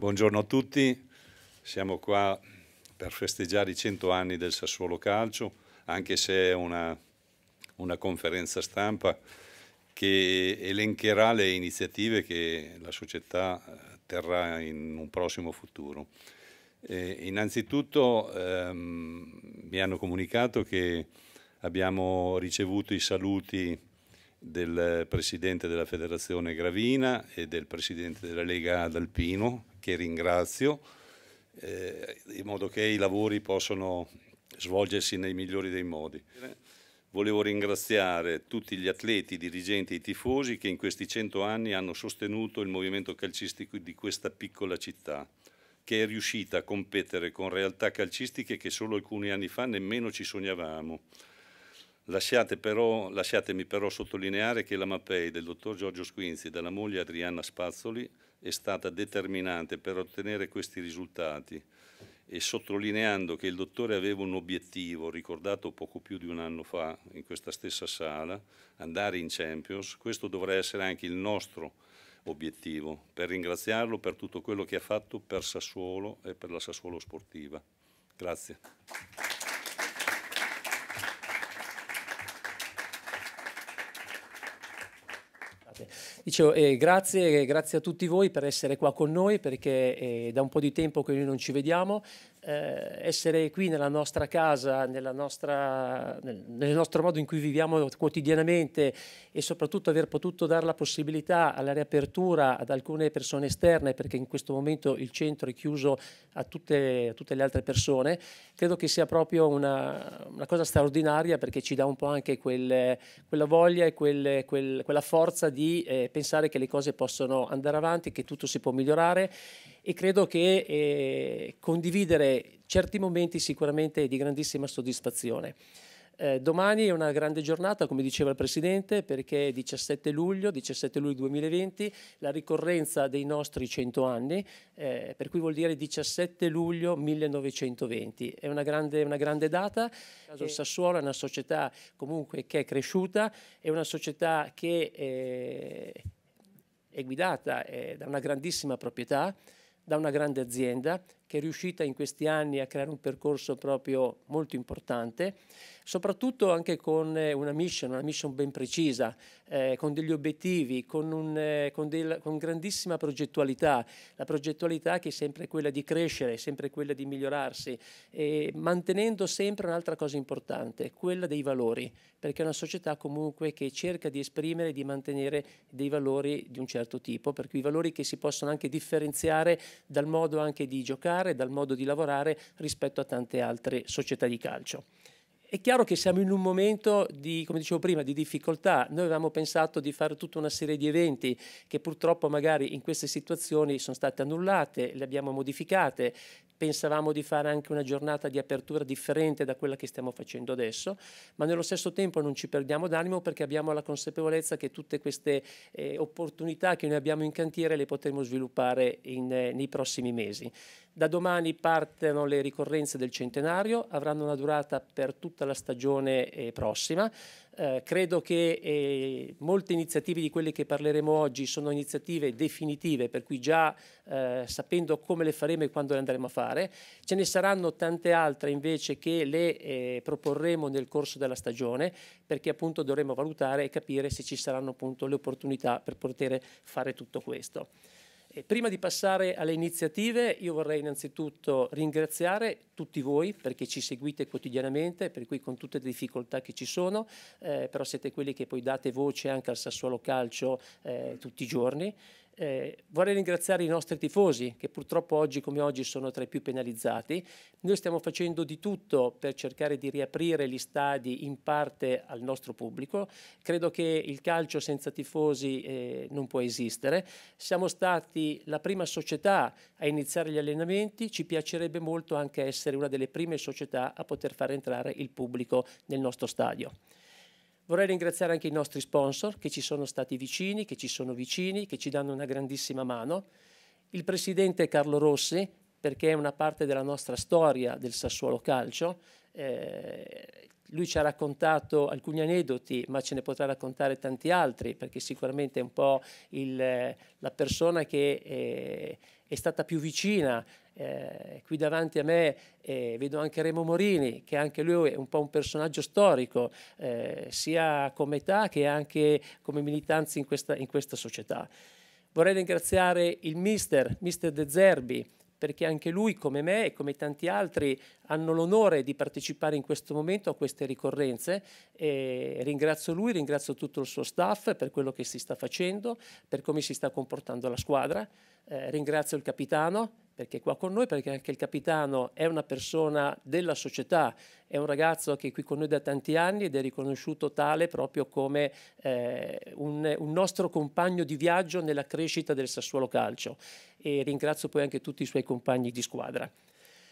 Buongiorno a tutti, siamo qua per festeggiare i 100 anni del Sassuolo Calcio, anche se è una, una conferenza stampa che elencherà le iniziative che la società eh, terrà in un prossimo futuro. Eh, innanzitutto ehm, mi hanno comunicato che abbiamo ricevuto i saluti del Presidente della Federazione Gravina e del Presidente della Lega Adalpino, che ringrazio, eh, in modo che i lavori possano svolgersi nei migliori dei modi. Volevo ringraziare tutti gli atleti, i dirigenti e i tifosi che in questi cento anni hanno sostenuto il movimento calcistico di questa piccola città, che è riuscita a competere con realtà calcistiche che solo alcuni anni fa nemmeno ci sognavamo. Lasciate però, lasciatemi però sottolineare che la Mapei del dottor Giorgio Squinzi e della moglie Adriana Spazzoli è stata determinante per ottenere questi risultati e sottolineando che il dottore aveva un obiettivo, ricordato poco più di un anno fa in questa stessa sala, andare in Champions, questo dovrà essere anche il nostro obiettivo, per ringraziarlo per tutto quello che ha fatto per Sassuolo e per la Sassuolo Sportiva. Grazie. Dicevo, eh, grazie, eh, grazie, a tutti voi per essere qua con noi perché è eh, da un po' di tempo che noi non ci vediamo, eh, essere qui nella nostra casa, nella nostra, nel, nel, nostro modo in cui viviamo quotidianamente e soprattutto aver potuto dare la possibilità alla riapertura ad alcune persone esterne, perché in questo momento il centro è chiuso a tutte, a tutte le altre persone, credo che sia proprio una, una, cosa straordinaria perché ci dà un po' anche quel, quella voglia e quel, quel, quella forza di eh, pensare che le cose possono andare avanti, che tutto si può migliorare e credo che eh, condividere certi momenti sicuramente è di grandissima soddisfazione. Eh, domani è una grande giornata, come diceva il Presidente, perché è 17 luglio, 17 luglio 2020, la ricorrenza dei nostri 100 anni, eh, per cui vuol dire 17 luglio 1920. È una grande, una grande data. Il Sassuolo è una società comunque che è cresciuta, è una società che eh, è guidata eh, da una grandissima proprietà, da una grande azienda che è riuscita in questi anni a creare un percorso proprio molto importante, soprattutto anche con eh, una mission, una mission ben precisa, eh, con degli obiettivi, con, un, eh, con, del, con, grandissima progettualità, la progettualità che è sempre quella di crescere, sempre quella di migliorarsi, eh, mantenendo sempre un'altra cosa importante, quella dei valori, perché è una società comunque che cerca di esprimere e di mantenere dei valori di un certo tipo, per cui i valori che si possono anche differenziare dal modo anche di giocare, lavorare, dal modo di lavorare rispetto a tante altre società di calcio. È chiaro che siamo in un momento di, come dicevo prima, di difficoltà. Noi avevamo pensato di fare tutta una serie di eventi che purtroppo magari in queste situazioni sono state annullate, le abbiamo modificate pensavamo di fare anche una giornata di apertura differente da quella che stiamo facendo adesso, ma nello stesso tempo non ci perdiamo d'animo perché abbiamo la consapevolezza che tutte queste eh, opportunità che noi abbiamo in cantiere le potremo sviluppare in, eh, nei prossimi mesi. Da domani partono le ricorrenze del centenario, avranno una durata per tutta la stagione eh, prossima, eh, credo che eh, molte iniziative di quelle che parleremo oggi sono iniziative definitive, per cui già eh, sapendo come le faremo e quando le andremo a fare. Ce ne saranno tante altre invece che le eh, proporremo nel corso della stagione, perché appunto dovremo valutare e capire se ci saranno appunto le opportunità per poter fare tutto questo. E prima di passare alle iniziative, io vorrei innanzitutto ringraziare tutti voi perché ci seguite quotidianamente, per cui con tutte le difficoltà che ci sono, eh, però siete quelli che poi date voce anche al Sassuolo Calcio eh, tutti i giorni. Eh, vorrei ringraziare i nostri tifosi che purtroppo oggi come oggi sono tra i più penalizzati. Noi stiamo facendo di tutto per cercare di riaprire gli stadi in parte al nostro pubblico. Credo che il calcio senza tifosi eh, non può esistere. Siamo stati la prima società a iniziare gli allenamenti, ci piacerebbe molto anche essere una delle prime società a poter far entrare il pubblico nel nostro stadio. Vorrei ringraziare anche i nostri sponsor che ci sono stati vicini, che ci sono vicini, che ci danno una grandissima mano. Il presidente Carlo Rossi, perché è una parte della nostra storia del Sassuolo Calcio. Eh, lui ci ha raccontato alcuni aneddoti, ma ce ne potrà raccontare tanti altri, perché sicuramente è un po' il, la persona che... Eh, è stata più vicina. Eh, qui davanti a me eh, vedo anche Remo Morini, che anche lui è un po' un personaggio storico, eh, sia come età che anche come militanza in questa, in questa società. Vorrei ringraziare il mister, mister De Zerbi, perché anche lui, come me e come tanti altri, hanno l'onore di partecipare in questo momento a queste ricorrenze. E ringrazio lui, ringrazio tutto il suo staff per quello che si sta facendo, per come si sta comportando la squadra. Eh, ringrazio il capitano perché è qua con noi, perché anche il capitano è una persona della società, è un ragazzo che è qui con noi da tanti anni ed è riconosciuto tale proprio come eh, un, un, nostro compagno di viaggio nella crescita del Sassuolo Calcio e ringrazio poi anche tutti i suoi compagni di squadra.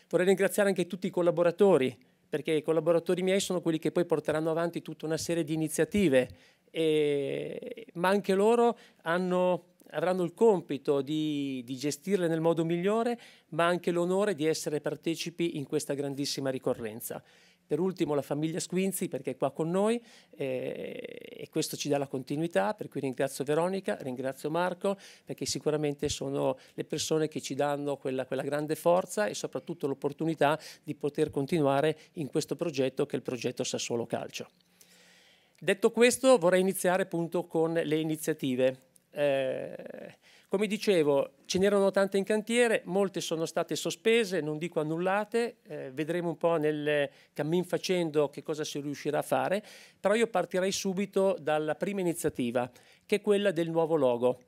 Vorrei ringraziare anche tutti i collaboratori, perché i collaboratori miei sono quelli che poi porteranno avanti tutta una serie di iniziative, e, ma anche loro hanno avranno il compito di, di gestirle nel modo migliore, ma anche l'onore di essere partecipi in questa grandissima ricorrenza. Per ultimo la famiglia Squinzi perché è qua con noi eh, e questo ci dà la continuità, per cui ringrazio Veronica, ringrazio Marco perché sicuramente sono le persone che ci danno quella, quella grande forza e soprattutto l'opportunità di poter continuare in questo progetto che è il progetto Sassuolo Calcio. Detto questo vorrei iniziare appunto con le iniziative eh, come dicevo, ce n'erano tante in cantiere, molte sono state sospese, non dico annullate, eh, vedremo un po' nel cammin facendo che cosa si riuscirà a fare, però io partirei subito dalla prima iniziativa, che è quella del nuovo logo.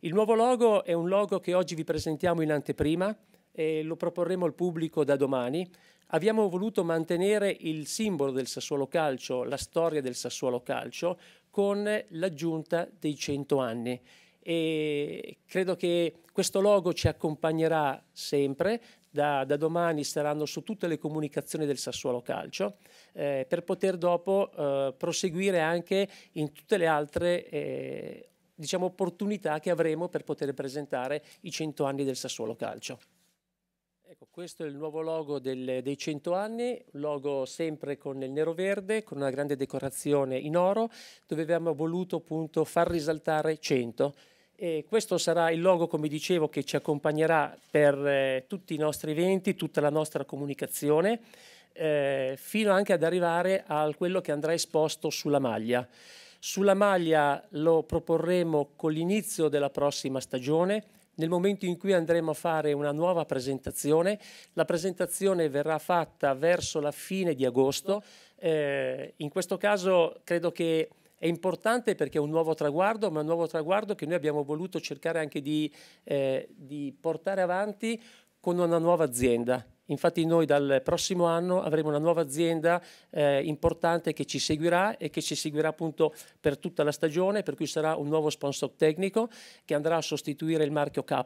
Il nuovo logo è un logo che oggi vi presentiamo in anteprima, e lo proporremo al pubblico da domani. Abbiamo voluto mantenere il simbolo del Sassuolo Calcio, la storia del Sassuolo Calcio, con l'aggiunta dei 100 anni. E credo che questo logo ci accompagnerà sempre, da, da domani saranno su tutte le comunicazioni del Sassuolo Calcio, eh, per poter dopo eh, proseguire anche in tutte le altre eh, diciamo, opportunità che avremo per poter presentare i 100 anni del Sassuolo Calcio. Ecco, questo è il nuovo logo del, dei 100 anni, logo sempre con il nero verde, con una grande decorazione in oro, dove abbiamo voluto appunto far risaltare 100. E questo sarà il logo, come dicevo, che ci accompagnerà per eh, tutti i nostri eventi, tutta la nostra comunicazione, eh, fino anche ad arrivare a quello che andrà esposto sulla maglia. Sulla maglia lo proporremo con l'inizio della prossima stagione, nel momento in cui andremo a fare una nuova presentazione. La presentazione verrà fatta verso la fine di agosto. Eh, in questo caso credo che è importante perché è un nuovo traguardo, ma è un nuovo traguardo che noi abbiamo voluto cercare anche di, eh, di portare avanti con una nuova azienda Infatti noi dal prossimo anno avremo una nuova azienda eh, importante che ci seguirà e che ci seguirà appunto per tutta la stagione, per cui sarà un nuovo sponsor tecnico che andrà a sostituire il marchio K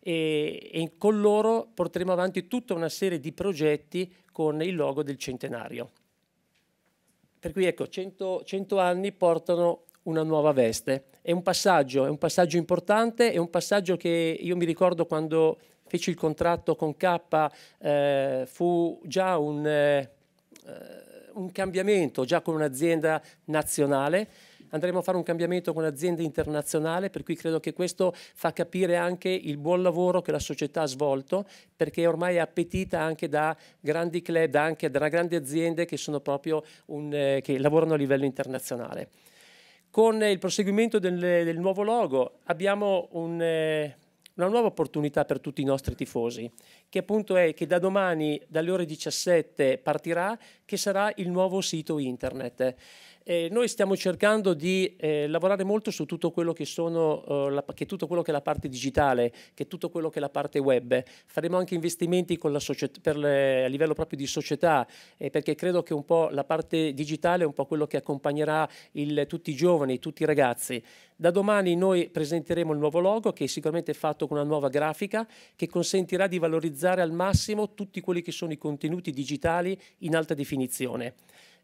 e, e con loro porteremo avanti tutta una serie di progetti con il logo del centenario. Per cui ecco, 100, anni portano una nuova veste. È un passaggio, è un passaggio importante, è un passaggio che io mi ricordo quando feci il contratto con K, eh, fu già un, eh, un cambiamento, già con un'azienda nazionale andremo a fare un cambiamento con un'azienda internazionale, per cui credo che questo fa capire anche il buon lavoro che la società ha svolto, perché ormai è appetita anche da grandi club, anche da grandi aziende che, un, eh, che lavorano a livello internazionale. Con il proseguimento del, del nuovo logo abbiamo un... Eh, una nuova opportunità per tutti i nostri tifosi, che appunto è che da domani dalle ore 17 partirà, che sarà il nuovo sito internet. Eh, noi stiamo cercando di eh, lavorare molto su tutto quello che, sono, eh, la, che tutto quello che è la parte digitale, che tutto quello che è la parte web. Faremo anche investimenti le, a livello proprio di società, eh, perché credo che un po' la parte digitale è un po' quello che accompagnerà il, tutti i giovani, tutti i ragazzi. Da domani noi presenteremo il nuovo logo che è sicuramente fatto con una nuova grafica che consentirà di valorizzare al massimo tutti quelli che sono i contenuti digitali in alta definizione.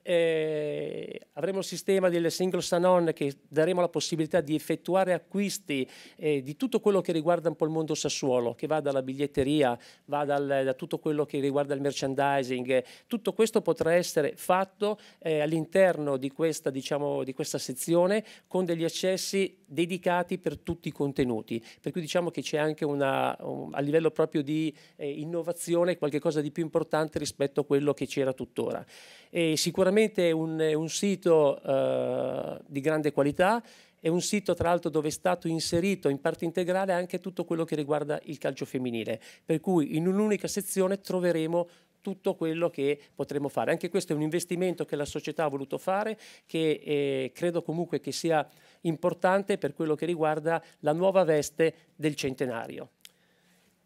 Eh, avremo il sistema del single sign-on che daremo la possibilità di effettuare acquisti eh, di tutto quello che riguarda un po' il mondo Sassuolo, che va dalla biglietteria, va dal, da tutto quello che riguarda il merchandising. Tutto questo potrà essere fatto eh, all'interno di, diciamo, di questa, sezione con degli accessi dedicati per tutti i contenuti. Per cui diciamo che c'è anche una, um, a livello proprio di eh, innovazione qualcosa di più importante rispetto a quello che c'era tuttora. E sicuramente veramente un, un sito eh, di grande qualità, è un sito tra l'altro dove è stato inserito in parte integrale anche tutto quello che riguarda il calcio femminile, per cui in un'unica sezione troveremo tutto quello che potremo fare. Anche questo è un investimento che la società ha voluto fare, che eh, credo comunque che sia importante per quello che riguarda la nuova veste del centenario.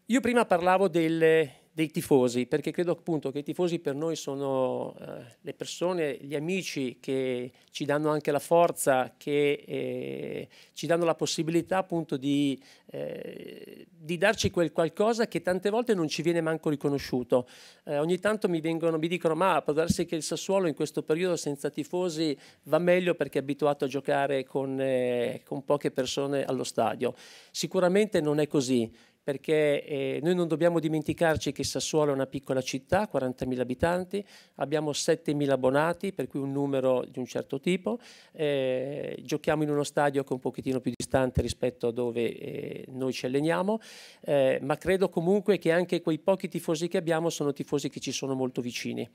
Io prima parlavo del, dei tifosi, perché credo appunto che i tifosi per noi sono eh, le persone, gli amici che ci danno anche la forza, che eh, ci danno la possibilità appunto di, eh, di, darci quel qualcosa che tante volte non ci viene manco riconosciuto. Eh, ogni tanto mi, vengono, mi dicono ma può darsi che il Sassuolo in questo periodo senza tifosi va meglio perché è abituato a giocare con, eh, con poche persone allo stadio. Sicuramente non è così perché eh, noi non dobbiamo dimenticarci che Sassuolo è una piccola città, 40.000 abitanti, abbiamo 7.000 abbonati, per cui un numero di un certo tipo, eh, giochiamo in uno stadio che è un pochettino più distante rispetto a dove eh, noi ci alleniamo, eh, ma credo comunque che anche quei pochi tifosi che abbiamo sono tifosi che ci sono molto vicini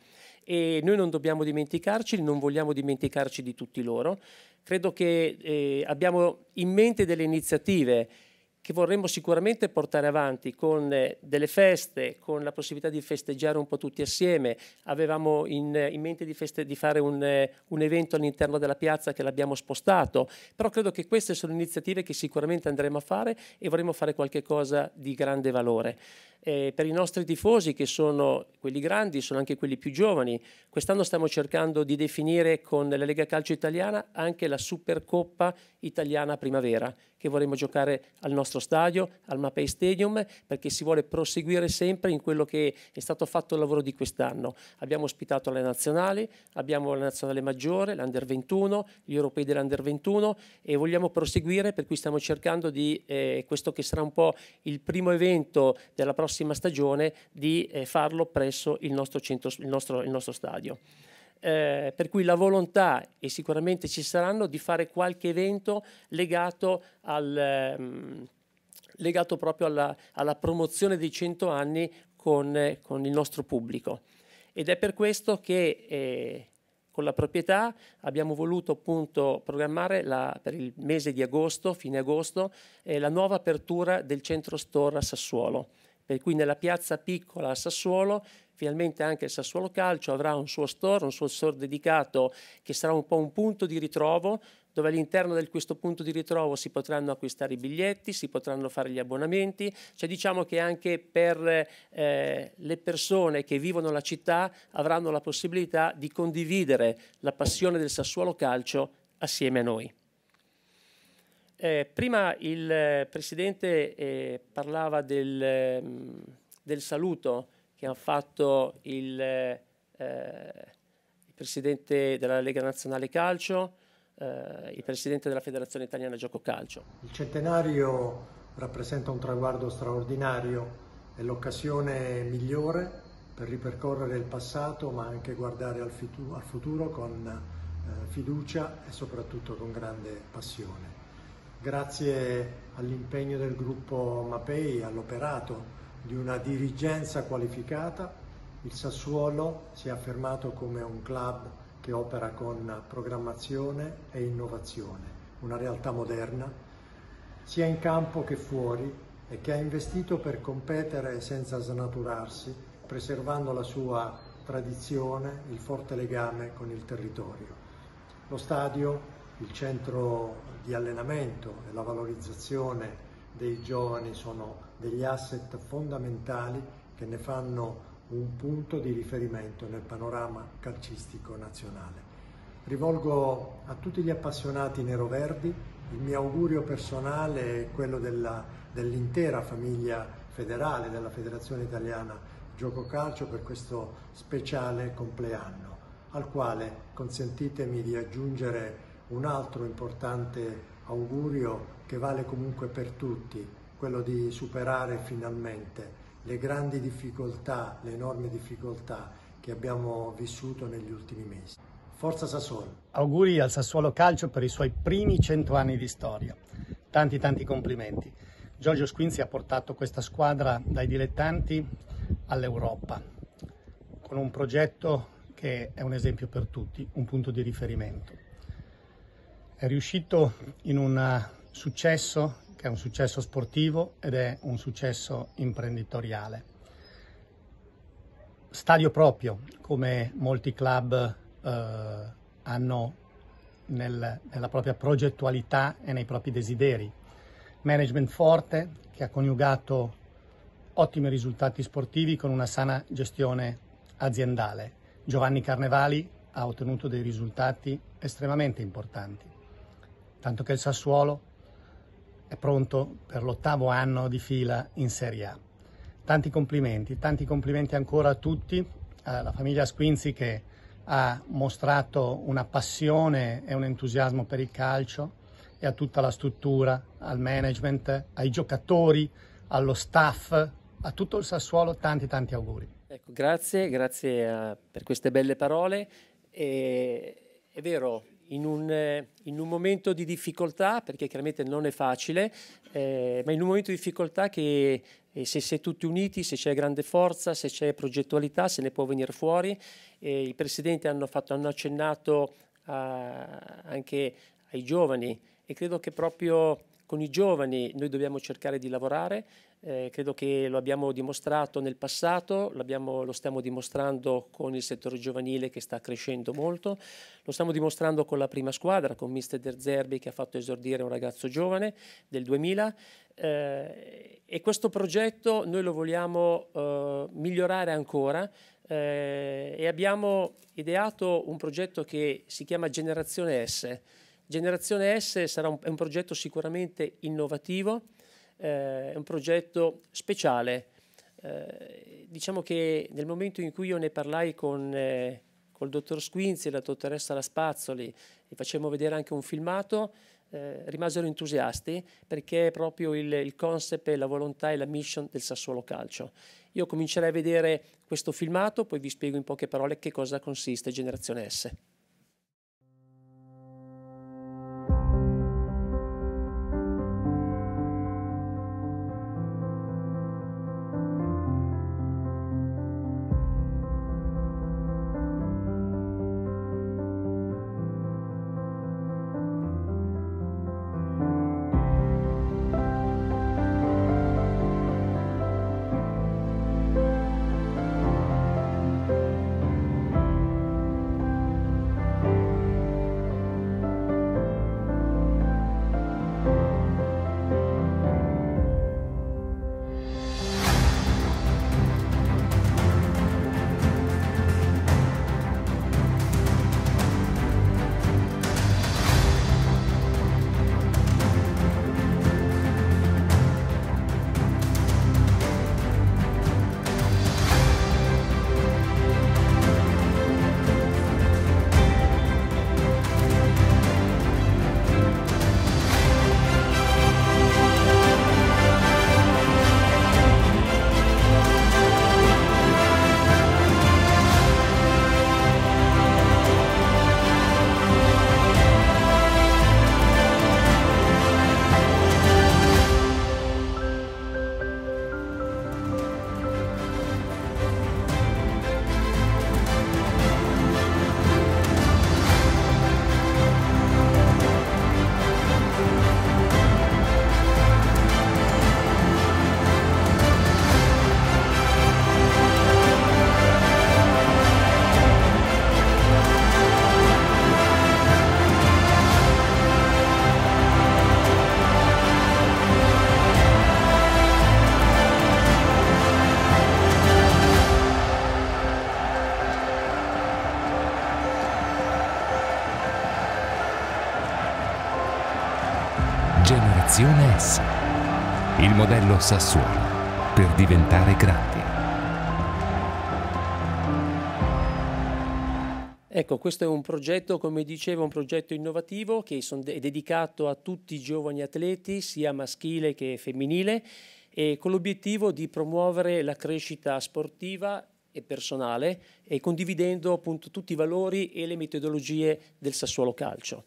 e noi non dobbiamo dimenticarci, non vogliamo dimenticarci di tutti loro. Credo che eh, abbiamo in mente delle iniziative che vorremmo sicuramente portare avanti con eh, delle feste, con la possibilità di festeggiare un po' tutti assieme. Avevamo in, in mente di, feste, di fare un, eh, un, evento all'interno della piazza che l'abbiamo spostato, però credo che queste sono iniziative che sicuramente andremo a fare e vorremmo fare qualche cosa di grande valore eh, per i nostri tifosi, che sono quelli grandi, sono anche quelli più giovani. Quest'anno stiamo cercando di definire con la Lega Calcio Italiana anche la Supercoppa Italiana Primavera, che vorremmo giocare al nostro stadio, al Mapei Stadium, perché si vuole proseguire sempre in quello che è stato fatto il lavoro di quest'anno. Abbiamo ospitato le nazionali, abbiamo la nazionale maggiore, l'Under 21, gli europei dell'Under 21 e vogliamo proseguire, per cui stiamo cercando di eh, questo che sarà un po' il primo evento della prossima prossima stagione di eh, farlo presso il nostro, centro, il nostro, il nostro stadio. Eh, per cui la volontà, e sicuramente ci saranno, di fare qualche evento legato, al, mh, ehm, legato proprio alla, alla, promozione dei 100 anni con, eh, con, il nostro pubblico. Ed è per questo che eh, con la proprietà abbiamo voluto appunto programmare la, per il mese di agosto, fine agosto, eh, la nuova apertura del centro store a Sassuolo per cui nella piazza piccola a Sassuolo finalmente anche il Sassuolo Calcio avrà un suo store, un suo store dedicato che sarà un po' un punto di ritrovo dove all'interno di questo punto di ritrovo si potranno acquistare i biglietti, si potranno fare gli abbonamenti, cioè diciamo che anche per eh, le persone che vivono la città avranno la possibilità di condividere la passione del Sassuolo Calcio assieme a noi. Eh, prima il eh, Presidente eh, parlava del, mm, del, saluto che hanno fatto il, eh, eh, il, Presidente della Lega Nazionale Calcio, eh, il Presidente della Federazione Italiana Gioco Calcio. Il centenario rappresenta un traguardo straordinario, è l'occasione migliore per ripercorrere il passato ma anche guardare al, futuro con fiducia e soprattutto con grande passione grazie all'impegno del gruppo Mapei, all'operato di una dirigenza qualificata, il Sassuolo si è affermato come un club che opera con programmazione e innovazione, una realtà moderna, sia in campo che fuori, e che ha investito per competere senza snaturarsi, preservando la sua tradizione, il forte legame con il territorio. Lo stadio il centro di allenamento e la valorizzazione dei giovani sono degli asset fondamentali che ne fanno un punto di riferimento nel panorama calcistico nazionale. Rivolgo a tutti gli appassionati neroverdi il mio augurio personale e quello dell'intera famiglia federale della Federazione Italiana Gioco Calcio per questo speciale compleanno, al quale consentitemi di aggiungere un altro importante augurio che vale comunque per tutti, quello di superare finalmente le grandi difficoltà, le enormi difficoltà che abbiamo vissuto negli ultimi mesi. Forza Sassuolo. Auguri al Sassuolo Calcio per i suoi primi cento anni di storia. Tanti tanti complimenti. Giorgio Squinzi ha portato questa squadra dai dilettanti all'Europa con un progetto che è un esempio per tutti, un punto di riferimento. È riuscito in un successo che è un successo sportivo ed è un successo imprenditoriale. Stadio proprio, come molti club eh, hanno nel, nella propria progettualità e nei propri desideri. Management forte che ha coniugato ottimi risultati sportivi con una sana gestione aziendale. Giovanni Carnevali ha ottenuto dei risultati estremamente importanti tanto che il Sassuolo è pronto per l'ottavo anno di fila in Serie A. Tanti complimenti, tanti complimenti ancora a tutti, alla famiglia Squinzi che ha mostrato una passione e un entusiasmo per il calcio e a tutta la struttura, al management, ai giocatori, allo staff, a tutto il Sassuolo tanti tanti auguri. Ecco, grazie, grazie eh, per queste belle parole. E, è vero, in un, eh, in un, momento di difficoltà, perché chiaramente non è facile, eh, ma in un momento di difficoltà che eh, se si è tutti uniti, se c'è grande forza, se c'è progettualità, se ne può venire fuori. Eh, il Presidente hanno, fatto, hanno accennato a, anche ai giovani e credo che proprio con i giovani noi dobbiamo cercare di lavorare eh, credo che lo abbiamo dimostrato nel passato, lo stiamo dimostrando con il settore giovanile che sta crescendo molto, lo stiamo dimostrando con la prima squadra, con Mister Zerbi che ha fatto esordire un ragazzo giovane del 2000 eh, e questo progetto noi lo vogliamo eh, migliorare ancora eh, e abbiamo ideato un progetto che si chiama Generazione S. Generazione S sarà un, un progetto sicuramente innovativo eh, è un progetto speciale. Eh, diciamo che nel momento in cui io ne parlai con eh, col dottor Squinzi e la dottoressa La Spazzoli e facemmo vedere anche un filmato, eh, rimasero entusiasti perché è proprio il, il concept, la volontà e la mission del Sassuolo Calcio. Io comincerei a vedere questo filmato, poi vi spiego in poche parole che cosa consiste Generazione S. Paolo Sassuolo per diventare grandi. Ecco, questo è un progetto, come dicevo, un progetto innovativo che è dedicato a tutti i giovani atleti, sia maschile che femminile, e con l'obiettivo di promuovere la crescita sportiva e personale e condividendo appunto tutti i valori e le metodologie del Sassuolo Calcio.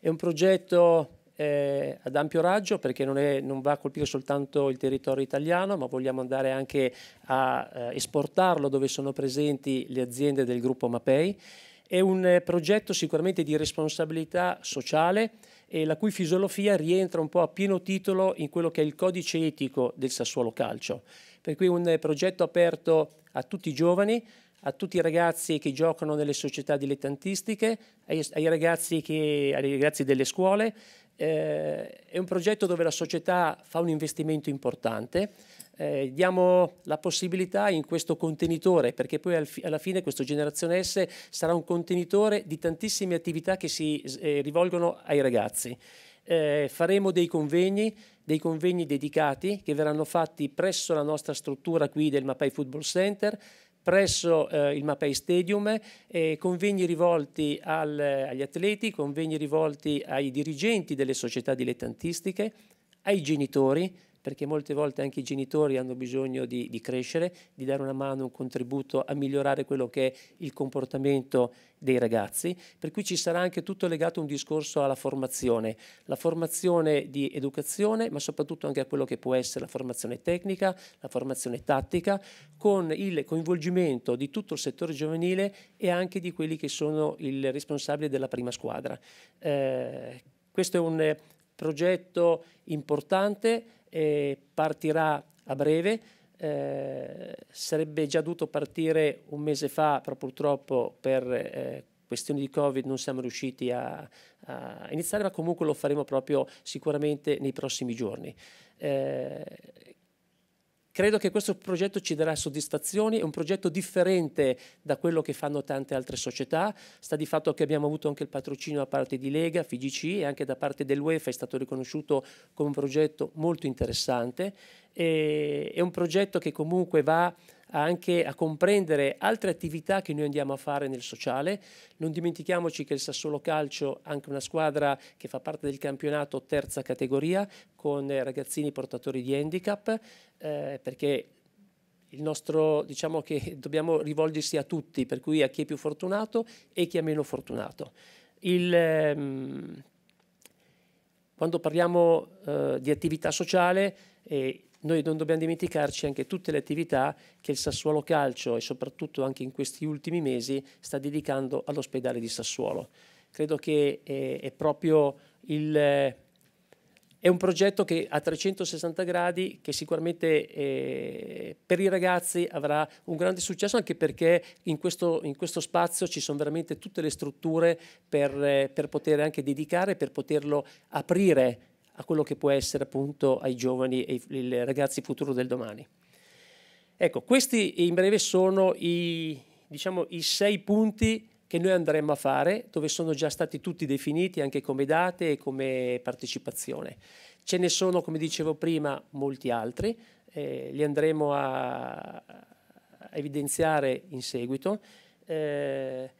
È un progetto eh, ad ampio raggio perché non, è, non, va a colpire soltanto il territorio italiano, ma vogliamo andare anche a eh, esportarlo dove sono presenti le aziende del gruppo Mapei. È un eh, progetto sicuramente di responsabilità sociale e la cui filosofia rientra un po' a pieno titolo in quello che è il codice etico del Sassuolo Calcio. Per cui è un eh, progetto aperto a tutti i giovani, a tutti i ragazzi che giocano nelle società dilettantistiche, ai, ai, ragazzi, che, ai ragazzi, delle scuole, eh, è un progetto dove la società fa un investimento importante, eh, diamo la possibilità in questo contenitore, perché poi al fi alla fine questo Generazione S sarà un contenitore di tantissime attività che si eh, rivolgono ai ragazzi. Eh, faremo dei convegni, dei convegni dedicati che verranno fatti presso la nostra struttura qui del Mapai Football Center, presso eh, il Mapei Stadium, eh, convegni rivolti al, agli atleti, convegni rivolti ai dirigenti delle società dilettantistiche, ai genitori, perché molte volte anche i genitori hanno bisogno di, di, crescere, di dare una mano, un contributo a migliorare quello che è il comportamento dei ragazzi, per cui ci sarà anche tutto legato un discorso alla formazione, la formazione di educazione, ma soprattutto anche a quello che può essere la formazione tecnica, la formazione tattica, con il coinvolgimento di tutto il settore giovanile e anche di quelli che sono il responsabile della prima squadra. Eh, questo è un progetto importante, eh, partirà a breve, eh, sarebbe già dovuto partire un mese fa, però purtroppo per eh, questioni di Covid non siamo riusciti a, a, iniziare, ma comunque lo faremo proprio sicuramente nei prossimi giorni. Eh, Credo che questo progetto ci darà soddisfazioni, è un progetto differente da quello che fanno tante altre società, sta di fatto che abbiamo avuto anche il patrocinio da parte di Lega, FIGC e anche da parte dell'UEFA è stato riconosciuto come un progetto molto interessante, e, è un progetto che comunque va anche a comprendere altre attività che noi andiamo a fare nel sociale. Non dimentichiamoci che il Sassuolo Calcio è anche una squadra che fa parte del campionato terza categoria con eh, ragazzini portatori di handicap, eh, perché il nostro, diciamo che dobbiamo rivolgersi a tutti, per cui a chi è più fortunato e chi è meno fortunato. Il, ehm, quando parliamo eh, di attività sociale, eh, noi non dobbiamo dimenticarci anche tutte le attività che il Sassuolo Calcio e soprattutto anche in questi ultimi mesi sta dedicando all'ospedale di Sassuolo. Credo che è, eh, è proprio il, eh, è un progetto che a 360 gradi che sicuramente eh, per i ragazzi avrà un grande successo anche perché in questo, in questo spazio ci sono veramente tutte le strutture per, eh, per poter anche dedicare, per poterlo aprire a quello che può essere appunto ai giovani e ai ragazzi futuro del domani. Ecco, questi in breve sono i, diciamo, i sei punti che noi andremo a fare, dove sono già stati tutti definiti anche come date e come partecipazione. Ce ne sono, come dicevo prima, molti altri, eh, li andremo a, evidenziare in seguito. Eh,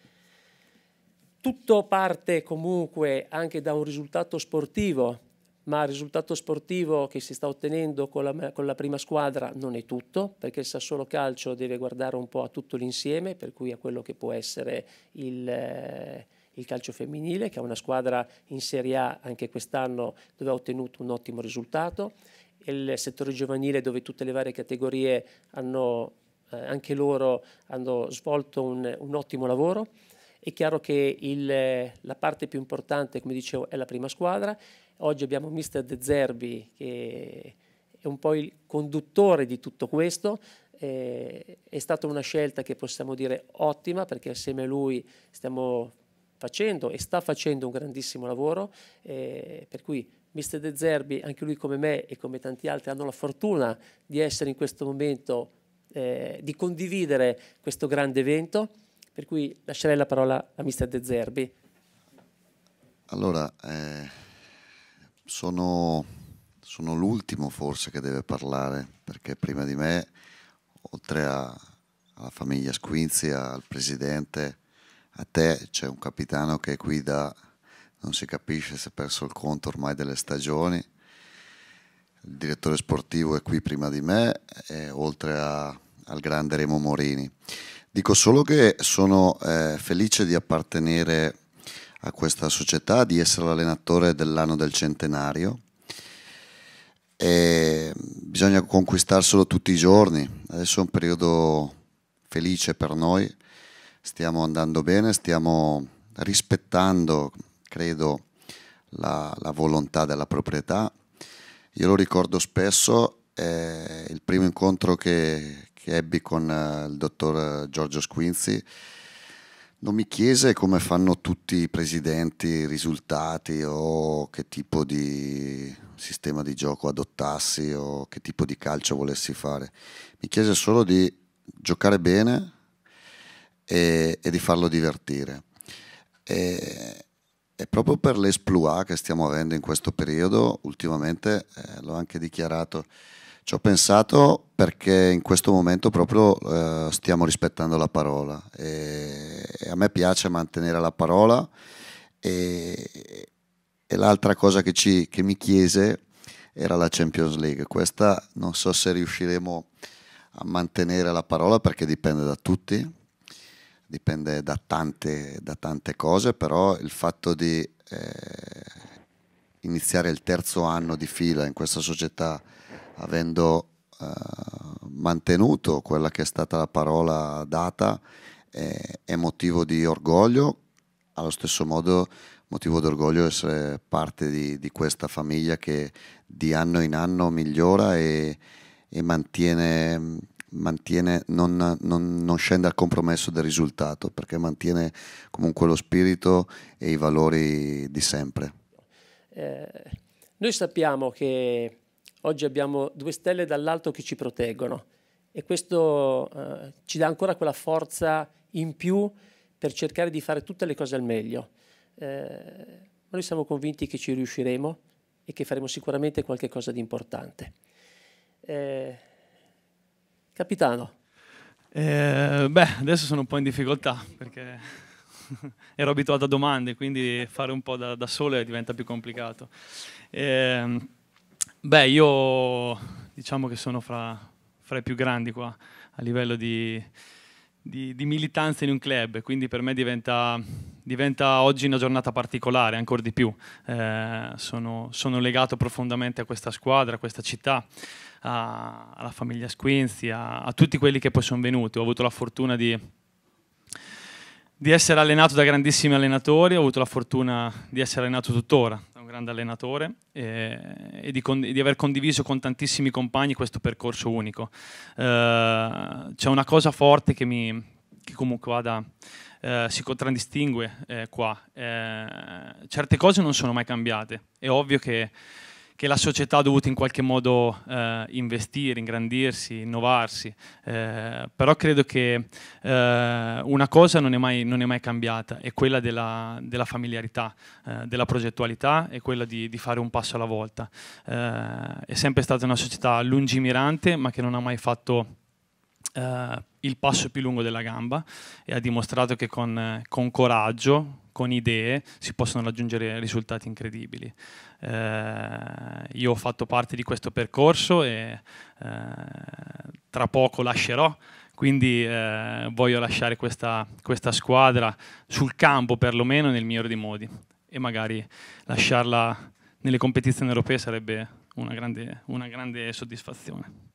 tutto parte comunque anche da un risultato sportivo ma il risultato sportivo che si sta ottenendo con la, con la, prima squadra non è tutto, perché il Sassuolo Calcio deve guardare un po' a tutto l'insieme, per cui a quello che può essere il... Eh, il calcio femminile, che è una squadra in Serie A anche quest'anno dove ha ottenuto un ottimo risultato, il settore giovanile dove tutte le varie categorie hanno, eh, anche loro hanno svolto un, un, ottimo lavoro. È chiaro che il, la parte più importante, come dicevo, è la prima squadra. Oggi abbiamo Mr. De Zerbi che è un po' il conduttore di tutto questo, eh, è stata una scelta che possiamo dire ottima perché assieme a lui stiamo facendo e sta facendo un grandissimo lavoro, eh, per cui Mr. De Zerbi, anche lui come me e come tanti altri, hanno la fortuna di essere in questo momento, eh, di condividere questo grande evento, per cui lascerei la parola a Mr. De Zerbi. Allora, eh, sono, sono l'ultimo forse che deve parlare, perché prima di me, oltre a, alla famiglia Squinzi, al presidente, a te c'è un capitano che è qui da non si capisce se ha perso il conto ormai delle stagioni. Il direttore sportivo è qui prima di me, oltre a, al grande Remo Morini. Dico solo che sono eh, felice di appartenere a a questa società di essere l'allenatore dell'anno del centenario. E bisogna conquistarselo tutti i giorni. Adesso è un periodo felice per noi, stiamo andando bene, stiamo rispettando, credo, la, la volontà della proprietà. Io lo ricordo spesso, eh, il primo incontro che, che ebbi con eh, il dottor Giorgio Squinzi non mi chiese come fanno tutti i presidenti i risultati o che tipo di sistema di gioco adottassi o che tipo di calcio volessi fare. Mi chiese solo di giocare bene e, e di farlo divertire. E, e proprio per l'esploit che stiamo avendo in questo periodo, ultimamente eh, l'ho anche dichiarato, ci ho pensato perché in questo momento proprio eh, stiamo rispettando la parola e, e, a me piace mantenere la parola e, e l'altra cosa che, ci, che, mi chiese era la Champions League. Questa non so se riusciremo a mantenere la parola perché dipende da tutti, dipende da tante, da tante cose, però il fatto di eh, iniziare il terzo anno di fila in questa società avendo eh, mantenuto quella che è stata la parola data, eh, è motivo di orgoglio, allo stesso modo motivo d'orgoglio essere parte di, di questa famiglia che di anno in anno migliora e, e mantiene mantiene, non, non, non, scende al compromesso del risultato, perché mantiene comunque lo spirito e i valori di sempre. Eh, noi sappiamo che Oggi abbiamo due stelle dall'alto che ci proteggono e questo eh, ci dà ancora quella forza in più per cercare di fare tutte le cose al meglio. Eh, noi siamo convinti che ci riusciremo e che faremo sicuramente qualche cosa di importante. Eh, capitano. Eh, beh, adesso sono un po' in difficoltà perché ero abituato a domande, quindi fare un po' da, da solo diventa più complicato. Ehm, Beh, io diciamo che sono fra, fra i più grandi qua a livello di, di, di, militanza in un club, quindi per me diventa, diventa oggi una giornata particolare, ancora di più. Eh, sono, sono, legato profondamente a questa squadra, a questa città, a, alla famiglia Squinzi, a, a tutti quelli che poi sono venuti. Ho avuto la fortuna di, di essere allenato da grandissimi allenatori, ho avuto la fortuna di essere allenato tuttora grande allenatore e, eh, e, di, con, di, aver condiviso con tantissimi compagni questo percorso unico. Eh, c'è una cosa forte che, mi, che comunque vada, eh, si contraddistingue eh, qua. Eh, certe cose non sono mai cambiate. È ovvio che che la società ha dovuto in qualche modo eh, investire, ingrandirsi, innovarsi, eh, però credo che eh, una cosa non è, mai, non è, mai, cambiata, è quella della, della familiarità, eh, della progettualità e quella di, di, fare un passo alla volta. Eh, è sempre stata una società lungimirante ma che non ha mai fatto eh, il passo più lungo della gamba e ha dimostrato che con, con coraggio, con idee si possono raggiungere risultati incredibili. Eh, io ho fatto parte di questo percorso e eh, tra poco lascerò quindi eh, voglio lasciare questa, questa, squadra sul campo perlomeno nel migliore dei modi e magari lasciarla nelle competizioni europee sarebbe una grande, una grande soddisfazione.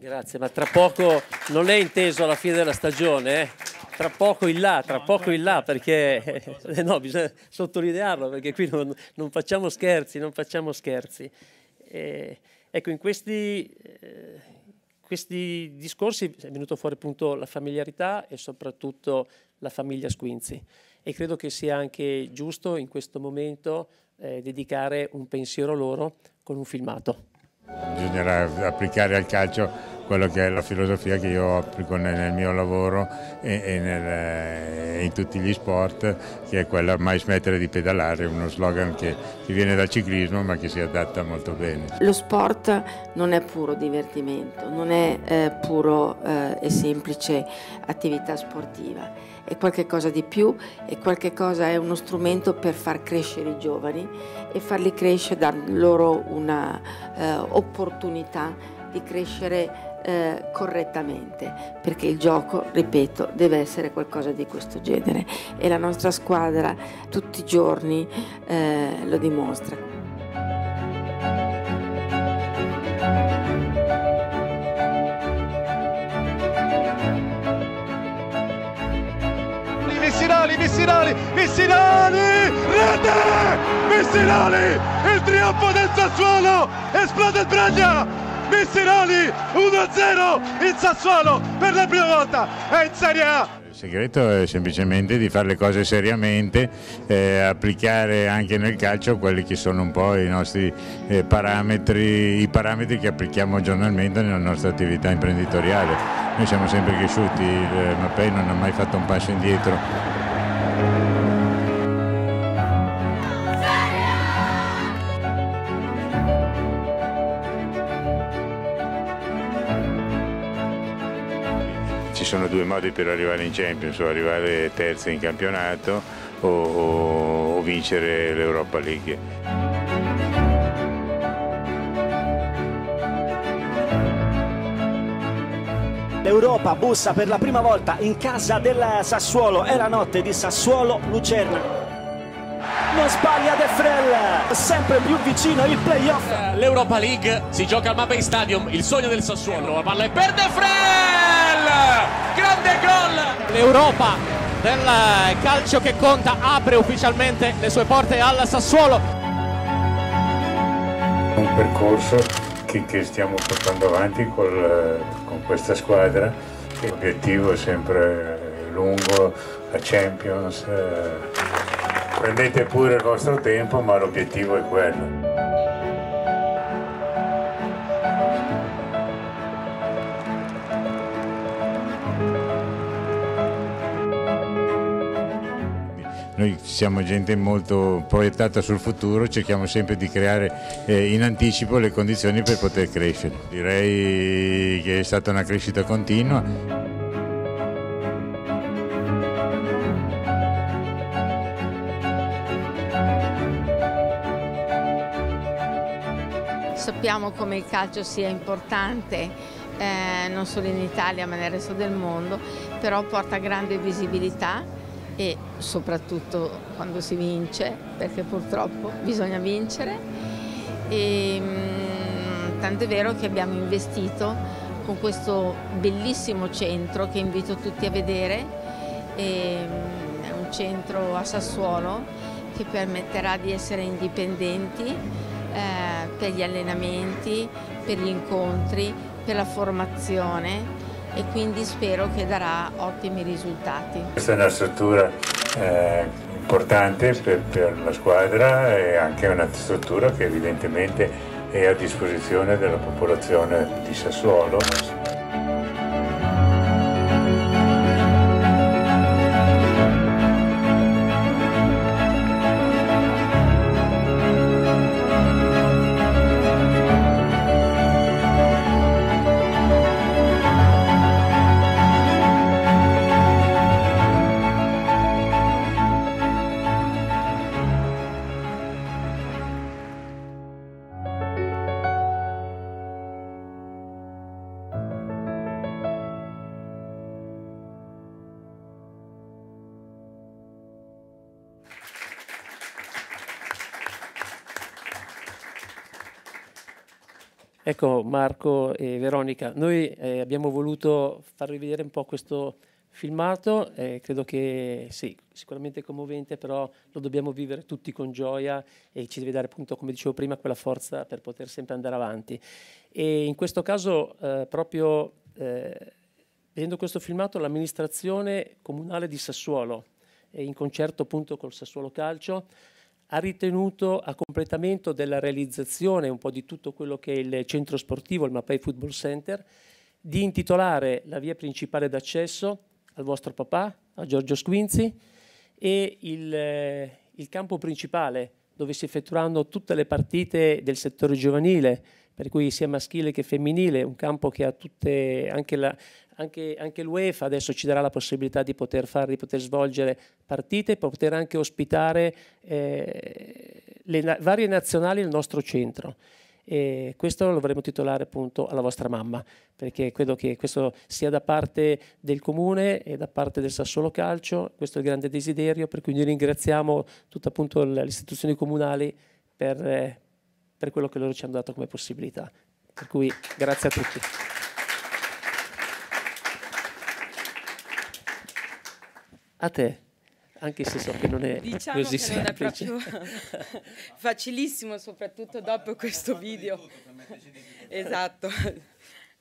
Grazie, ma tra poco non è inteso alla fine della stagione, eh? tra poco in là, tra poco in là, perché no, bisogna sottolinearlo, perché qui non, non facciamo scherzi, non facciamo scherzi. Eh, ecco, in questi, eh, questi discorsi è venuto fuori appunto la familiarità e soprattutto la famiglia Squinzi e credo che sia anche giusto in questo momento eh, dedicare un pensiero loro con un filmato. Bisognerà applicare al calcio quello che è la filosofia che io applico nel mio lavoro e, nel, eh, in tutti gli sport, che è quella mai smettere di pedalare, uno slogan che, che viene dal ciclismo ma che si adatta molto bene. Lo sport non è puro divertimento, non è eh, puro eh, e semplice attività sportiva è qualcosa di più, è qualcosa, è uno strumento per far crescere i giovani e farli crescere, dar loro un'opportunità eh, di crescere eh, correttamente, perché il gioco, ripeto, deve essere qualcosa di questo genere e la nostra squadra tutti i giorni eh, lo dimostra. Messinali, Messinali, rete! Messinali, il trionfo del Sassuolo, esplode il Brescia, Messinali 1-0, il Sassuolo per la prima volta è in Serie A. Il segreto è semplicemente di fare le cose seriamente, eh, applicare anche nel calcio quelli che sono un po' i nostri eh, parametri, i parametri che applichiamo giornalmente nella nostra attività imprenditoriale. Noi siamo sempre cresciuti, il eh, Mappei non ha mai fatto un passo indietro ci sono due modi per arrivare in Champions, o arrivare terzi in campionato o, o, o vincere l'Europa League. L'Europa bussa per la prima volta in casa del Sassuolo, è la notte di Sassuolo-Lucerna non sbaglia De Frel, sempre più vicino il playoff. L'Europa League si gioca al Mapei Stadium, il sogno del Sassuolo, la palla è per De Frel, grande gol! L'Europa del calcio che conta apre ufficialmente le sue porte al Sassuolo. Un percorso che, che stiamo portando avanti col, con questa squadra, l'obiettivo è sempre lungo, la Champions. Eh prendete pure il vostro tempo, ma l'obiettivo è quello. Noi siamo gente molto proiettata sul futuro, cerchiamo sempre di creare eh, in anticipo le condizioni per poter crescere. Direi che è stata una crescita continua. sappiamo come il calcio sia importante eh, non solo in Italia ma nel resto del mondo, però porta grande visibilità e soprattutto quando si vince, perché purtroppo bisogna vincere. E, ehm, mh, tant'è vero che abbiamo investito con questo bellissimo centro che invito tutti a vedere, e, ehm, mh, è un centro a Sassuolo che permetterà di essere indipendenti eh, per gli allenamenti, per gli incontri, per la formazione e quindi spero che darà ottimi risultati. Questa è una struttura eh, importante per, per la squadra e anche una struttura che evidentemente è a disposizione della popolazione di Sassuolo. Enrico, Marco e Veronica. Noi eh, abbiamo voluto farvi vedere un po' questo filmato, eh, credo che sì, sicuramente commovente, però lo dobbiamo vivere tutti con gioia e ci deve dare appunto, come dicevo prima, quella forza per poter sempre andare avanti. E in questo caso eh, proprio eh, vedendo questo filmato l'amministrazione comunale di Sassuolo, eh, in concerto appunto col Sassuolo Calcio, ha ritenuto a completamento della realizzazione un po' di tutto quello che è il centro sportivo, il Mapei Football Center, di intitolare la via principale d'accesso al vostro papà, a Giorgio Squinzi, e il, eh, il campo principale dove si effettueranno tutte le partite del settore giovanile, per cui sia maschile che femminile, un campo che ha tutte, anche, la, anche, anche l'UEFA adesso ci darà la possibilità di poter, far, di poter svolgere partite, poter anche ospitare eh, le na varie nazionali nel nostro centro. E questo lo vorremmo titolare appunto alla vostra mamma, perché credo che questo sia da parte del comune e da parte del Sassuolo Calcio, questo è il grande desiderio, per cui noi ringraziamo tutte appunto le istituzioni comunali per, eh, per quello che loro ci hanno dato come possibilità. Per cui grazie a tutti. A te, anche se so che non è diciamo così che semplice. non è proprio facilissimo, soprattutto dopo questo video. Esatto.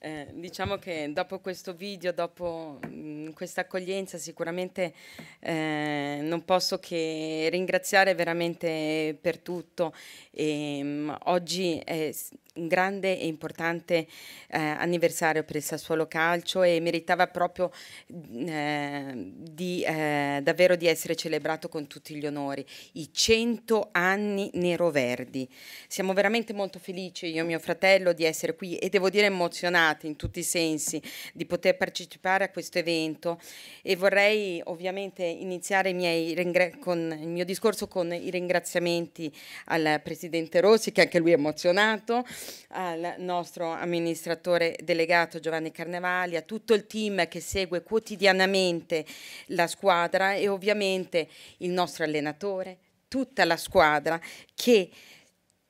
Eh, diciamo che dopo questo video, dopo mm, questa accoglienza, sicuramente eh, non posso che ringraziare veramente per tutto. E, ehm, mh, oggi è un grande e importante eh, anniversario per il Sassuolo Calcio e meritava proprio mm, eh, di, eh, davvero di essere celebrato con tutti gli onori. I 100 anni nero-verdi. Siamo veramente molto felici, io e mio fratello, di essere qui e devo dire emozionati in tutti i sensi di poter partecipare a questo evento e vorrei ovviamente iniziare i miei con il mio discorso con i ringraziamenti al Presidente Rossi, che anche lui è emozionato, al nostro amministratore delegato Giovanni Carnevali, a tutto il team che segue quotidianamente la squadra e ovviamente il nostro allenatore, tutta la squadra che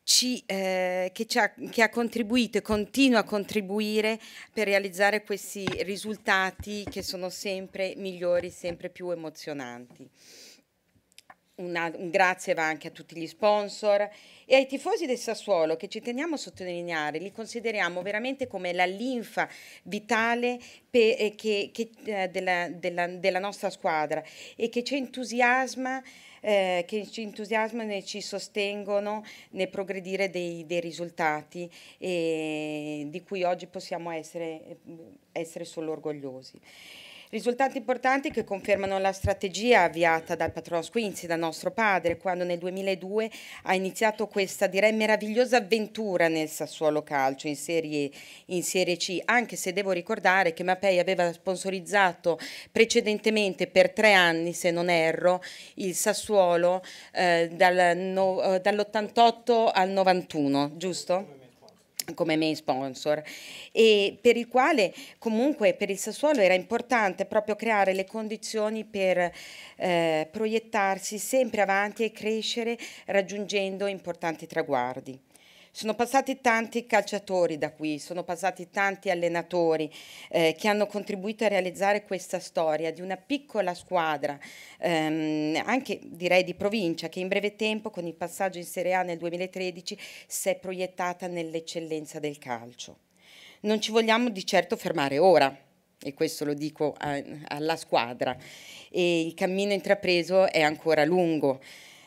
ci, eh, che, ci ha, che, ha, contribuito e continua a contribuire per realizzare questi risultati che sono sempre migliori, sempre più emozionanti una, un grazie va anche a tutti gli sponsor e ai tifosi del Sassuolo che ci teniamo a sottolineare, li consideriamo veramente come la linfa vitale per, eh, che, che, eh, della, della, della, nostra squadra e che ci entusiasma. Eh, che ci entusiasmano e ci sostengono nel progredire dei, dei risultati di cui oggi possiamo essere, essere solo orgogliosi. Risultati importanti che confermano la strategia avviata dal patron Squinzi, da nostro padre, quando nel 2002 ha iniziato questa direi meravigliosa avventura nel Sassuolo Calcio in Serie, in serie C, anche se devo ricordare che Mapei aveva sponsorizzato precedentemente per tre anni, se non erro, il Sassuolo eh, dal no, eh, dall'88 al 91, giusto? come main sponsor e per il quale comunque per il Sassuolo era importante proprio creare le condizioni per eh, proiettarsi sempre avanti e crescere raggiungendo importanti traguardi. Sono passati tanti calciatori da qui, sono passati tanti allenatori eh, che hanno contribuito a realizzare questa storia di una piccola squadra, ehm, anche direi di provincia, che in breve tempo con il passaggio in Serie A nel 2013 si è proiettata nell'eccellenza del calcio. Non ci vogliamo di certo fermare ora, e questo lo dico a, alla squadra, e il cammino intrapreso è ancora lungo.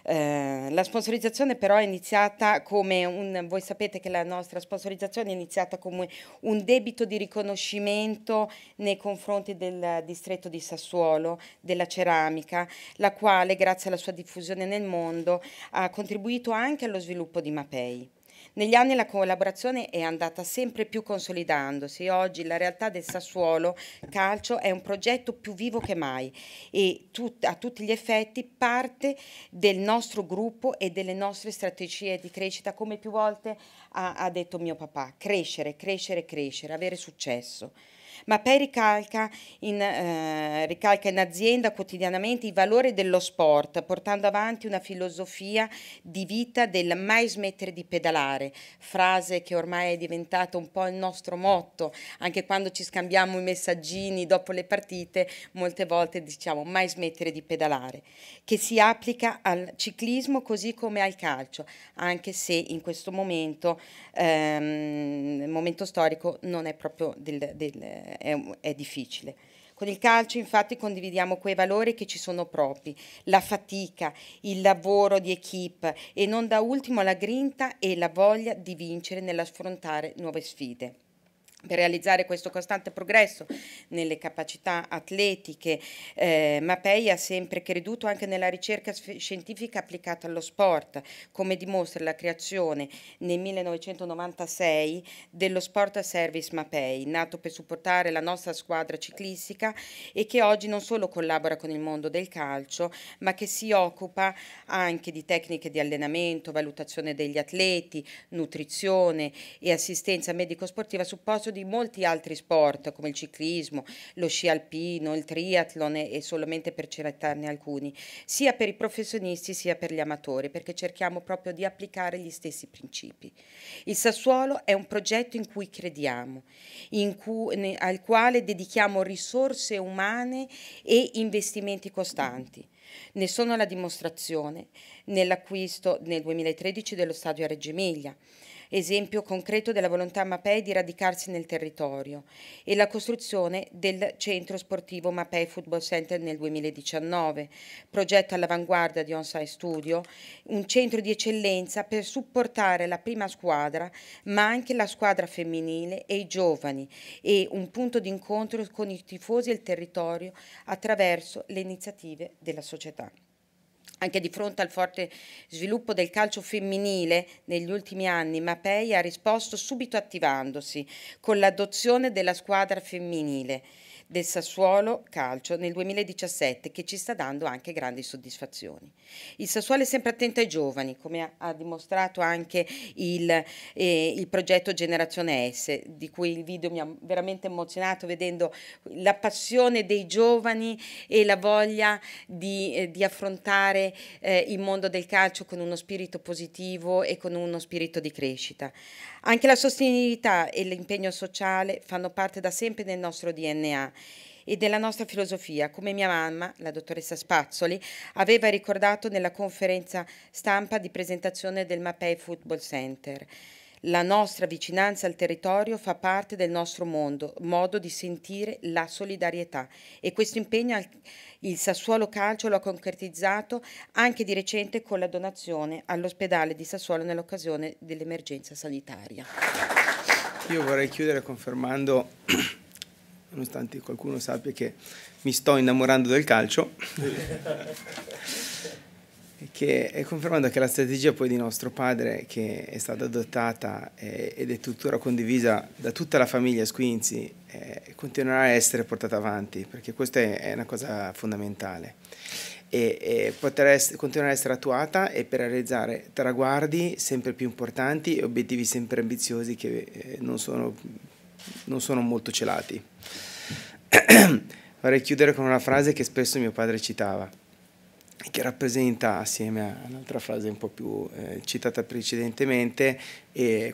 Eh, la sponsorizzazione però è iniziata come un, voi sapete che la nostra sponsorizzazione è iniziata come un debito di riconoscimento nei confronti del distretto di Sassuolo, della ceramica, la quale grazie alla sua diffusione nel mondo ha contribuito anche allo sviluppo di Mapei. Negli anni la collaborazione è andata sempre più consolidandosi. Oggi la realtà del Sassuolo Calcio è un progetto più vivo che mai e tut a tutti gli effetti parte del nostro gruppo e delle nostre strategie di crescita, come più volte ha, ha detto mio papà. Crescere, crescere, crescere, avere successo ma poi ricalca in, eh, ricalca in azienda quotidianamente i valori dello sport, portando avanti una filosofia di vita del mai smettere di pedalare, frase che ormai è diventata un po' il nostro motto, anche quando ci scambiamo i messaggini dopo le partite, molte volte diciamo mai smettere di pedalare, che si applica al ciclismo così come al calcio, anche se in questo momento, ehm, momento storico, non è proprio del, del è, è difficile. Con il calcio infatti condividiamo quei valori che ci sono propri, la fatica, il lavoro di equip e non da ultimo la grinta e la voglia di vincere nell'affrontare nuove sfide per realizzare questo costante progresso nelle capacità atletiche, eh, Mapei ha sempre creduto anche nella ricerca scientifica applicata allo sport, come dimostra la creazione nel 1996 dello Sport Service Mapei, nato per supportare la nostra squadra ciclistica e che oggi non solo collabora con il mondo del calcio, ma che si occupa anche di tecniche di allenamento, valutazione degli atleti, nutrizione e assistenza medico-sportiva a supporto di molti altri sport come il ciclismo, lo sci alpino, il triathlon e solamente per citarne alcuni, sia per i professionisti sia per gli amatori, perché cerchiamo proprio di applicare gli stessi principi. Il Sassuolo è un progetto in cui crediamo, in cui, al quale dedichiamo risorse umane e investimenti costanti. Ne sono la dimostrazione nell'acquisto nel 2013 dello stadio a Reggio Emilia, esempio concreto della volontà Mapei di radicarsi nel territorio, e la costruzione del centro sportivo Mapei Football Center nel 2019, progetto all'avanguardia di Onsite Studio, un centro di eccellenza per supportare la prima squadra, ma anche la squadra femminile e i giovani, e un punto di incontro con i tifosi e il territorio attraverso le iniziative della società. Anche di fronte al forte sviluppo del calcio femminile negli ultimi anni, Mapei ha risposto subito attivandosi con l'adozione della squadra femminile del Sassuolo Calcio nel 2017 che ci sta dando anche grandi soddisfazioni. Il Sassuolo è sempre attento ai giovani, come ha dimostrato anche il, eh, il progetto Generazione S, di cui il video mi ha veramente emozionato vedendo la passione dei giovani e la voglia di, eh, di affrontare eh, il mondo del calcio con uno spirito positivo e con uno spirito di crescita. Anche la sostenibilità e l'impegno sociale fanno parte da sempre del nostro DNA e della nostra filosofia, come mia mamma, la dottoressa Spazzoli, aveva ricordato nella conferenza stampa di presentazione del Mapei Football Center. La nostra vicinanza al territorio fa parte del nostro mondo, modo di sentire la solidarietà e questo impegno il Sassuolo Calcio lo ha concretizzato anche di recente con la donazione all'ospedale di Sassuolo nell'occasione dell'emergenza sanitaria. Io vorrei chiudere confermando nonostante qualcuno sappia che mi sto innamorando del calcio, che è confermando che la strategia poi di nostro padre, che è stata adottata eh, ed è tuttora condivisa da tutta la famiglia Squinzi, eh, continuerà a essere portata avanti, perché questa è una cosa fondamentale. E, e poter essere, continuare a essere attuata e per realizzare traguardi sempre più importanti e obiettivi sempre ambiziosi che eh, non sono non sono molto celati. Vorrei chiudere con una frase che spesso mio padre citava e che rappresenta assieme a un'altra frase un po' più eh, citata precedentemente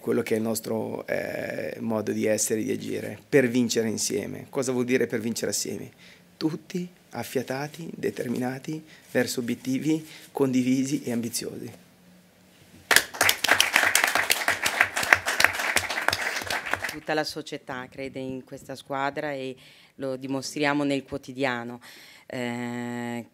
quello che è il nostro eh, modo di essere e di agire, per vincere insieme. Cosa vuol dire per vincere assieme? Tutti affiatati, determinati verso obiettivi condivisi e ambiziosi. tutta la società crede in questa squadra e lo dimostriamo nel quotidiano. Eh,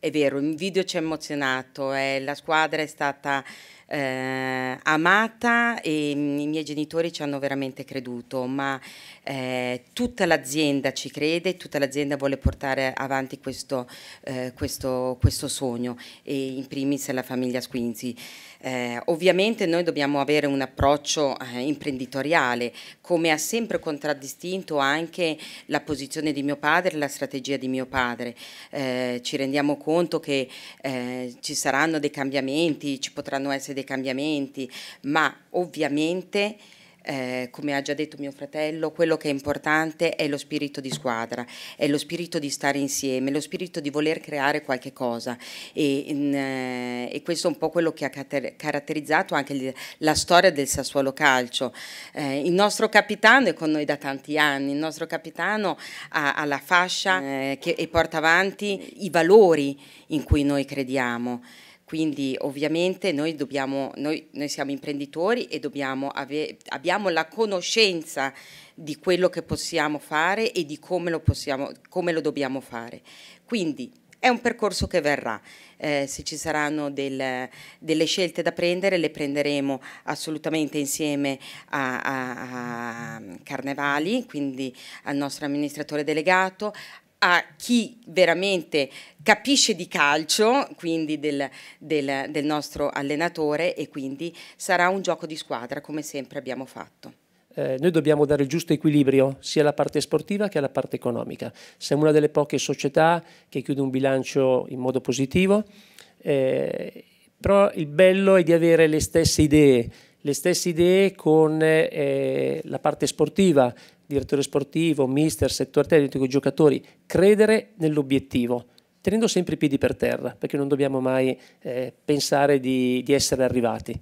è vero, il video ci ha emozionato, eh, la squadra è stata eh, amata e i miei genitori ci hanno veramente creduto, ma eh, tutta l'azienda ci crede, tutta l'azienda vuole portare avanti questo, eh, questo, questo, sogno e in primis la famiglia Squinzi. Eh, ovviamente noi dobbiamo avere un approccio eh, imprenditoriale, come ha sempre contraddistinto anche la posizione di mio padre, e la strategia di mio padre. Eh, ci rendiamo conto che eh, ci saranno dei cambiamenti, ci potranno essere dei cambiamenti, ma ovviamente eh, come ha già detto mio fratello, quello che è importante è lo spirito di squadra, è lo spirito di stare insieme, lo spirito di voler creare qualche cosa e, in, eh, e questo è un po' quello che ha caratterizzato anche la storia del Sassuolo Calcio. Eh, il nostro capitano è con noi da tanti anni, il nostro capitano ha, ha la fascia eh, che, e porta avanti i valori in cui noi crediamo. Quindi ovviamente noi, dobbiamo, noi, noi siamo imprenditori e ave, abbiamo la conoscenza di quello che possiamo fare e di come lo, possiamo, come lo dobbiamo fare. Quindi è un percorso che verrà. Eh, se ci saranno del, delle scelte da prendere, le prenderemo assolutamente insieme a, a, a Carnevali, quindi al nostro amministratore delegato, a chi veramente capisce di calcio, quindi del, del, del nostro allenatore e quindi sarà un gioco di squadra come sempre abbiamo fatto. Eh, noi dobbiamo dare il giusto equilibrio sia alla parte sportiva che alla parte economica. Siamo una delle poche società che chiude un bilancio in modo positivo, eh, però il bello è di avere le stesse idee, le stesse idee con eh, la parte sportiva, direttore sportivo, mister, settore tecnico, i giocatori, credere nell'obiettivo, tenendo sempre i piedi per terra, perché non dobbiamo mai eh, pensare di, di essere arrivati,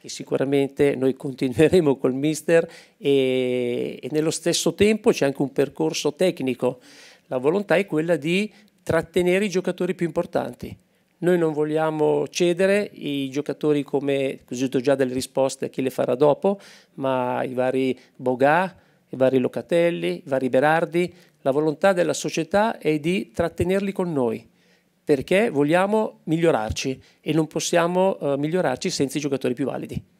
che sicuramente noi continueremo col mister e, e, nello stesso tempo c'è anche un percorso tecnico. La volontà è quella di trattenere i giocatori più importanti. Noi non vogliamo cedere i giocatori come, così ho già delle risposte a chi le farà dopo, ma i vari Bogà, i vari Locatelli, i vari Berardi, la volontà della società è di trattenerli con noi perché vogliamo migliorarci e non possiamo eh, migliorarci senza i giocatori più validi.